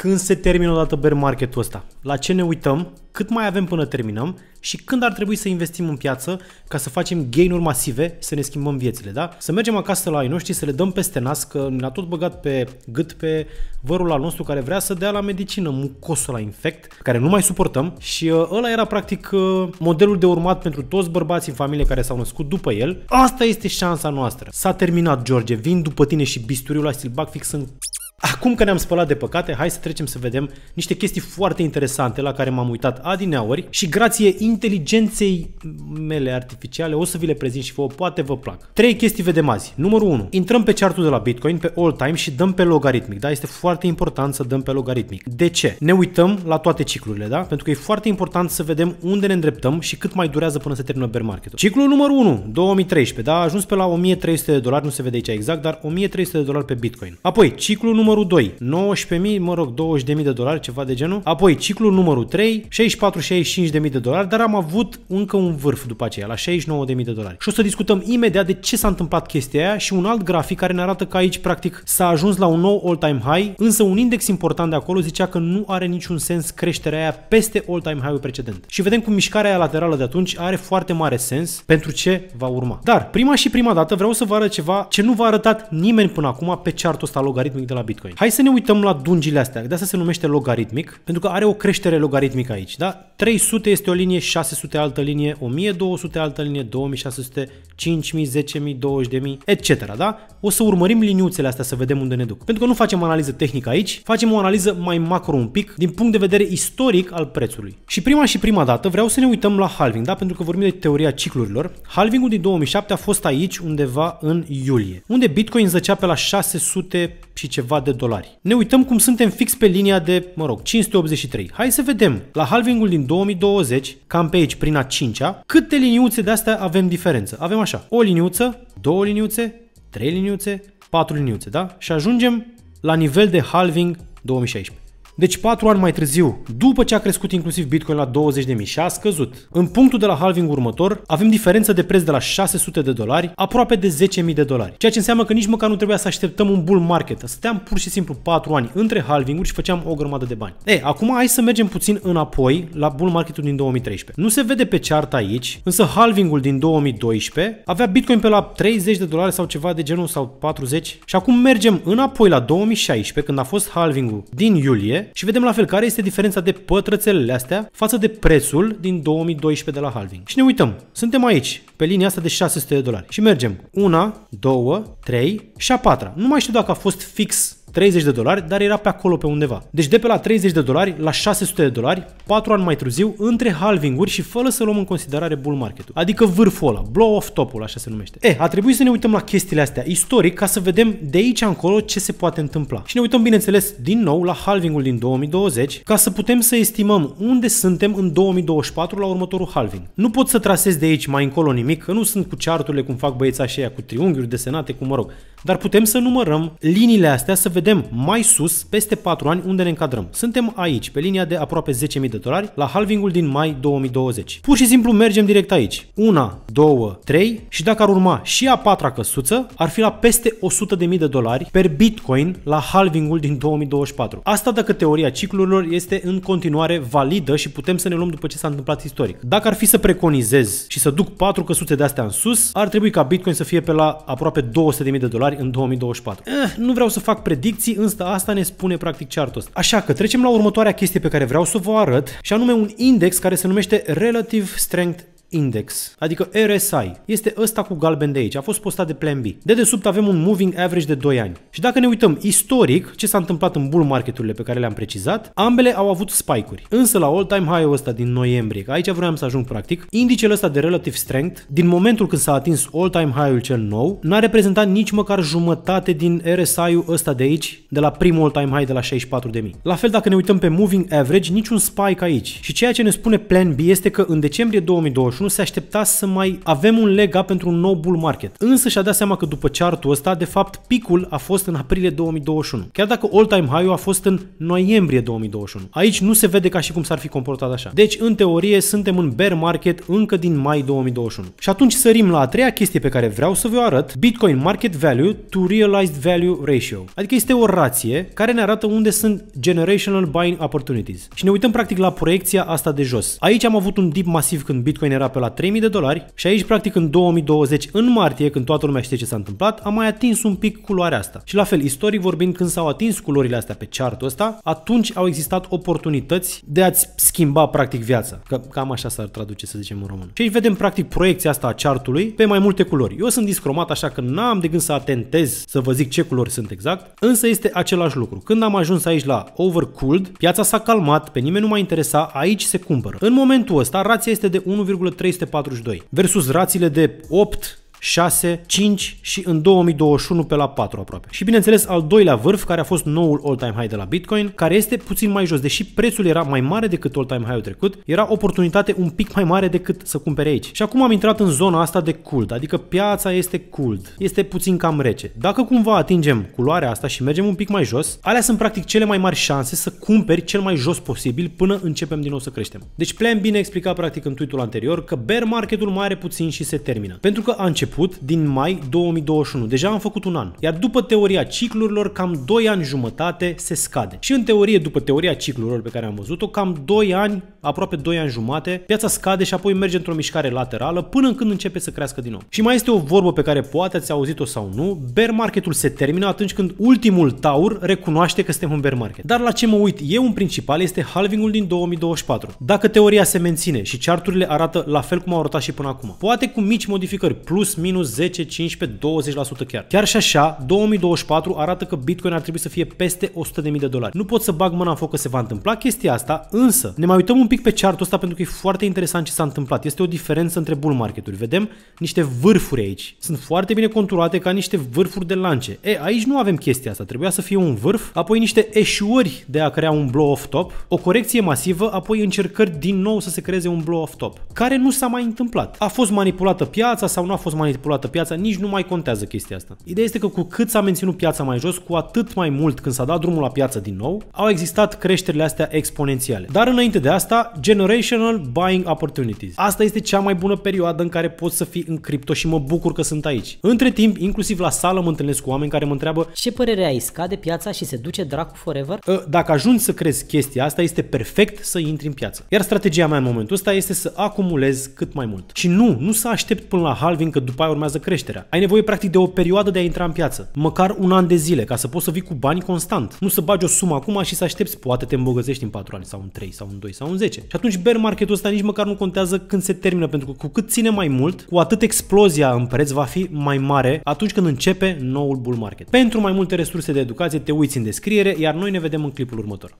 când se termină odată bear marketul ăsta, la ce ne uităm, cât mai avem până terminăm și când ar trebui să investim în piață ca să facem gain-uri masive, să ne schimbăm viețile, da? Să mergem acasă la ai noștri, să le dăm peste nas, că ne-a tot băgat pe gât pe vărul al nostru care vrea să dea la medicină mucosul la infect, care nu mai suportăm și uh, ăla era practic uh, modelul de urmat pentru toți bărbații în familie care s-au născut după el. Asta este șansa noastră. S-a terminat, George, vin după tine și bisturiul la stilbac fix în Acum că ne-am spălat de păcate, hai să trecem să vedem niște chestii foarte interesante la care m-am uitat adineauri și grație inteligenței mele artificiale o să vi le prezint și vouă, poate vă plac. Trei chestii vedem azi. Numărul 1. Intrăm pe chartul de la Bitcoin, pe all time și dăm pe logaritmic. Da, este foarte important să dăm pe logaritmic. De ce? Ne uităm la toate ciclurile, da? Pentru că e foarte important să vedem unde ne îndreptăm și cât mai durează până se termină bear marketul. Ciclul numărul 1, 2013, da, a ajuns pe la 1300 de dolari, nu se vede aici exact, dar 1300 de dolari pe Bitcoin. Apoi, ciclul numărul numărul 2, 19.000, mă rog, 20.000 de dolari, ceva de genul. Apoi ciclul numărul 3, 64-65.000 de dolari, dar am avut încă un vârf după aceea, la 69.000 de dolari. Și o să discutăm imediat de ce s-a întâmplat chestia aia și un alt grafic care ne arată că aici practic s-a ajuns la un nou all-time high, însă un index important de acolo zicea că nu are niciun sens creșterea aia peste all-time high-ul precedent. Și vedem cum mișcarea aia laterală de atunci are foarte mare sens pentru ce va urma. Dar prima și prima dată vreau să vă arăt ceva ce nu v-a arătat nimeni până acum pe chartul ăsta logaritmic de la Bitcoin. Bitcoin. Hai să ne uităm la dungile astea. De asta se numește logaritmic, pentru că are o creștere logaritmică aici. Da? 300 este o linie, 600 altă linie, 1200 altă linie, 2600, 5000, 10000, 20000, etc. Da? O să urmărim liniuțele astea să vedem unde ne duc. Pentru că nu facem analiză tehnică aici, facem o analiză mai macro un pic din punct de vedere istoric al prețului. Și prima și prima dată vreau să ne uităm la halving, da? pentru că vorbim de teoria ciclurilor. Halvingul din 2007 a fost aici undeva în iulie, unde Bitcoin zăcea pe la 600 și ceva de de dolari. Ne uităm cum suntem fix pe linia de, mă rog, 583. Hai să vedem, la halvingul din 2020, cam pe aici, prin a 5-a, câte liniuțe de astea avem diferență? Avem așa, o liniuță, două liniuțe, trei liniuțe, patru liniuțe, da? Și ajungem la nivel de halving 2016. Deci 4 ani mai târziu, după ce a crescut inclusiv Bitcoin la 20.000 și a scăzut, în punctul de la halving următor avem diferență de preț de la 600 de dolari aproape de 10.000 de dolari. Ceea ce înseamnă că nici măcar nu trebuia să așteptăm un bull market. Stăteam pur și simplu 4 ani între halving-uri și făceam o grămadă de bani. E, acum hai să mergem puțin înapoi la bull marketul din 2013. Nu se vede pe ceartă aici, însă halving-ul din 2012 avea Bitcoin pe la 30 de dolari sau ceva de genul sau 40 și acum mergem înapoi la 2016 când a fost halving-ul din iulie și vedem la fel care este diferența de pătrățelele astea față de prețul din 2012 de la halving. Și ne uităm. Suntem aici, pe linia asta de 600 de dolari. Și mergem. Una, două, trei și a patra. Nu mai știu dacă a fost fix 30 de dolari, dar era pe acolo pe undeva. Deci de pe la 30 de dolari la 600 de dolari, 4 ani mai târziu, între halvinguri și fără să luăm în considerare bull marketul. Adică vârful ăla, blow off topul, așa se numește. E, eh, a trebuit să ne uităm la chestiile astea istoric ca să vedem de aici încolo ce se poate întâmpla. Și ne uităm bineînțeles din nou la halvingul din 2020 ca să putem să estimăm unde suntem în 2024 la următorul halving. Nu pot să trasez de aici mai încolo nimic, că nu sunt cu charturile cum fac băieții așa cu triunghiuri desenate, cu mă rog, dar putem să numărăm liniile astea să vedem vedem mai sus, peste 4 ani, unde ne încadrăm. Suntem aici, pe linia de aproape 10.000 de dolari, la halvingul din mai 2020. Pur și simplu mergem direct aici. Una, două, trei și dacă ar urma și a patra căsuță, ar fi la peste 100.000 de dolari per bitcoin la halvingul din 2024. Asta dacă teoria ciclurilor este în continuare validă și putem să ne luăm după ce s-a întâmplat istoric. Dacă ar fi să preconizez și să duc 4 căsuțe de astea în sus, ar trebui ca bitcoin să fie pe la aproape 200.000 de dolari în 2024. Eh, nu vreau să fac predicții predicții, însă asta ne spune practic chartul ăsta. Așa că trecem la următoarea chestie pe care vreau să vă arăt și anume un index care se numește Relative Strength Index, adică RSI. Este ăsta cu galben de aici, a fost postat de Plan B. De desubt avem un Moving Average de 2 ani. Și dacă ne uităm istoric ce s-a întâmplat în bull marketurile pe care le-am precizat, ambele au avut spike-uri. Însă la all-time high-ul ăsta din noiembrie, că aici vroiam să ajung practic, indicele ăsta de relative strength, din momentul când s-a atins all-time high-ul cel nou, n-a reprezentat nici măcar jumătate din RSI-ul ăsta de aici, de la primul all-time high de la 64.000. La fel dacă ne uităm pe Moving Average, niciun spike aici. Și ceea ce ne spune Plan B este că în decembrie 2020 nu se aștepta să mai avem un leg up pentru un nou bull market. Însă și-a dat seama că după chartul ăsta, de fapt, picul a fost în aprilie 2021. Chiar dacă all-time high-ul a fost în noiembrie 2021. Aici nu se vede ca și cum s-ar fi comportat așa. Deci, în teorie, suntem în bear market încă din mai 2021. Și atunci sărim la a treia chestie pe care vreau să vă arăt, Bitcoin Market Value to Realized Value Ratio. Adică este o rație care ne arată unde sunt generational buying opportunities. Și ne uităm practic la proiecția asta de jos. Aici am avut un dip masiv când Bitcoin era pe la 3000 de dolari și aici practic în 2020, în martie, când toată lumea știe ce s-a întâmplat, a mai atins un pic culoarea asta. Și la fel, istoric vorbind, când s-au atins culorile astea pe chartul ăsta, atunci au existat oportunități de a-ți schimba practic viața. Că cam așa s-ar traduce să zicem în român. Și aici vedem practic proiecția asta a chartului pe mai multe culori. Eu sunt discromat așa că n-am de gând să atentez să vă zic ce culori sunt exact, însă este același lucru. Când am ajuns aici la overcooled, piața s-a calmat, pe nimeni nu mai interesa, aici se cumpără. În momentul ăsta, rația este de 342 versus rațiile de 8, 6, 5 și în 2021 pe la 4 aproape. Și bineînțeles al doilea vârf care a fost noul all-time high de la Bitcoin, care este puțin mai jos, deși prețul era mai mare decât all-time high-ul trecut, era oportunitate un pic mai mare decât să cumpere aici. Și acum am intrat în zona asta de cult, adică piața este cult, este puțin cam rece. Dacă cumva atingem culoarea asta și mergem un pic mai jos, alea sunt practic cele mai mari șanse să cumperi cel mai jos posibil până începem din nou să creștem. Deci Plan bine explicat practic în tweet-ul anterior că bear marketul mai are puțin și se termină, pentru că a început început, din mai 2021. Deja am făcut un an. Iar după teoria ciclurilor, cam 2 ani jumătate se scade. Și în teorie, după teoria ciclurilor pe care am văzut-o, cam 2 ani, aproape 2 ani jumate, piața scade și apoi merge într-o mișcare laterală până când începe să crească din nou. Și mai este o vorbă pe care poate ați auzit-o sau nu, bear marketul se termină atunci când ultimul taur recunoaște că suntem în bear market. Dar la ce mă uit eu în principal este halvingul din 2024. Dacă teoria se menține și charturile arată la fel cum au arătat și până acum, poate cu mici modificări, plus minus 10, 15, 20% chiar. Chiar și așa, 2024 arată că Bitcoin ar trebui să fie peste 100.000 de dolari. Nu pot să bag mâna în foc că se va întâmpla chestia asta, însă ne mai uităm un pic pe chartul ăsta pentru că e foarte interesant ce s-a întâmplat. Este o diferență între bull marketuri. Vedem niște vârfuri aici. Sunt foarte bine conturate ca niște vârfuri de lance. E, aici nu avem chestia asta. Trebuia să fie un vârf, apoi niște eșuări de a crea un blow off top, o corecție masivă, apoi încercări din nou să se creeze un blow off top, care nu s-a mai întâmplat. A fost manipulată piața sau nu a fost manipulată manipulată piața, nici nu mai contează chestia asta. Ideea este că cu cât s-a menținut piața mai jos, cu atât mai mult când s-a dat drumul la piață din nou, au existat creșterile astea exponențiale. Dar înainte de asta, generational buying opportunities. Asta este cea mai bună perioadă în care poți să fii în cripto și mă bucur că sunt aici. Între timp, inclusiv la sală mă întâlnesc cu oameni care mă întreabă ce părere ai, scade piața și se duce dracu forever? Ă, dacă ajungi să crezi chestia asta, este perfect să intri în piață. Iar strategia mea în momentul ăsta este să acumulez cât mai mult. Și nu, nu să aștept până la halving că după după aia urmează creșterea. Ai nevoie practic de o perioadă de a intra în piață, măcar un an de zile, ca să poți să vii cu bani constant. Nu să bagi o sumă acum și să aștepți, poate te îmbogățești în 4 ani sau în 3 sau în 2 sau în 10. Și atunci bear marketul ăsta nici măcar nu contează când se termină, pentru că cu cât ține mai mult, cu atât explozia în preț va fi mai mare atunci când începe noul bull market. Pentru mai multe resurse de educație te uiți în descriere, iar noi ne vedem în clipul următor.